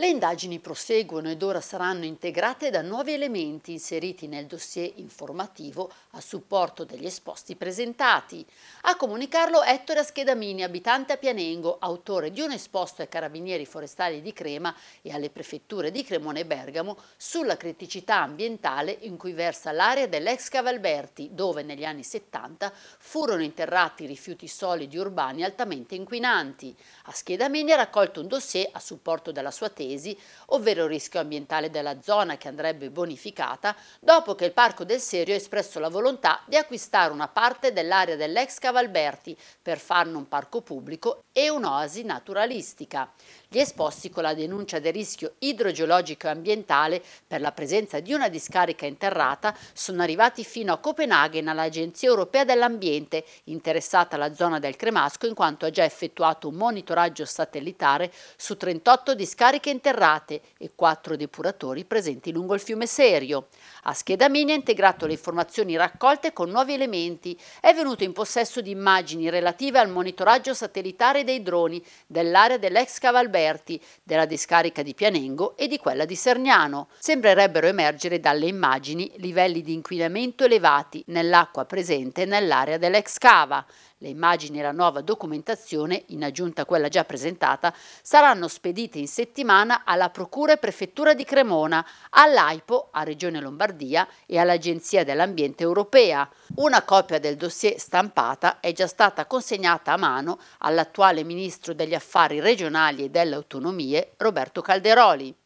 Le indagini proseguono ed ora saranno integrate da nuovi elementi inseriti nel dossier informativo a supporto degli esposti presentati. A comunicarlo Ettore Aschedamini, abitante a Pianengo, autore di un esposto ai carabinieri forestali di Crema e alle prefetture di Cremone e Bergamo sulla criticità ambientale in cui versa l'area dell'ex Cavalberti, dove negli anni 70 furono interrati rifiuti solidi urbani altamente inquinanti. Aschedamini ha raccolto un dossier a supporto della sua tesi paesi, ovvero il rischio ambientale della zona che andrebbe bonificata, dopo che il Parco del Serio ha espresso la volontà di acquistare una parte dell'area dell'ex Cavalberti per farne un parco pubblico e un'oasi naturalistica. Gli esposti con la denuncia del rischio idrogeologico e ambientale per la presenza di una discarica interrata sono arrivati fino a Copenaghen all'Agenzia Europea dell'Ambiente, interessata alla zona del Cremasco in quanto ha già effettuato un monitoraggio satellitare su 38 discariche vasche interrate e quattro depuratori presenti lungo il fiume Serio. A Schedamini ha integrato le informazioni raccolte con nuovi elementi. È venuto in possesso di immagini relative al monitoraggio satellitare dei droni dell'area dell'ex Cavalberti, della discarica di Pianengo e di quella di Sergnano. Sembrerebbero emergere dalle immagini livelli di inquinamento elevati nell'acqua presente nell'area dell'ex cava. Le immagini e la nuova documentazione, in aggiunta a quella già presentata, saranno spedite in settimana settimana alla Procura e Prefettura di Cremona, all'AIPO, a Regione Lombardia e all'Agenzia dell'Ambiente Europea. Una copia del dossier stampata è già stata consegnata a mano all'attuale Ministro degli Affari regionali e delle autonomie, Roberto Calderoli.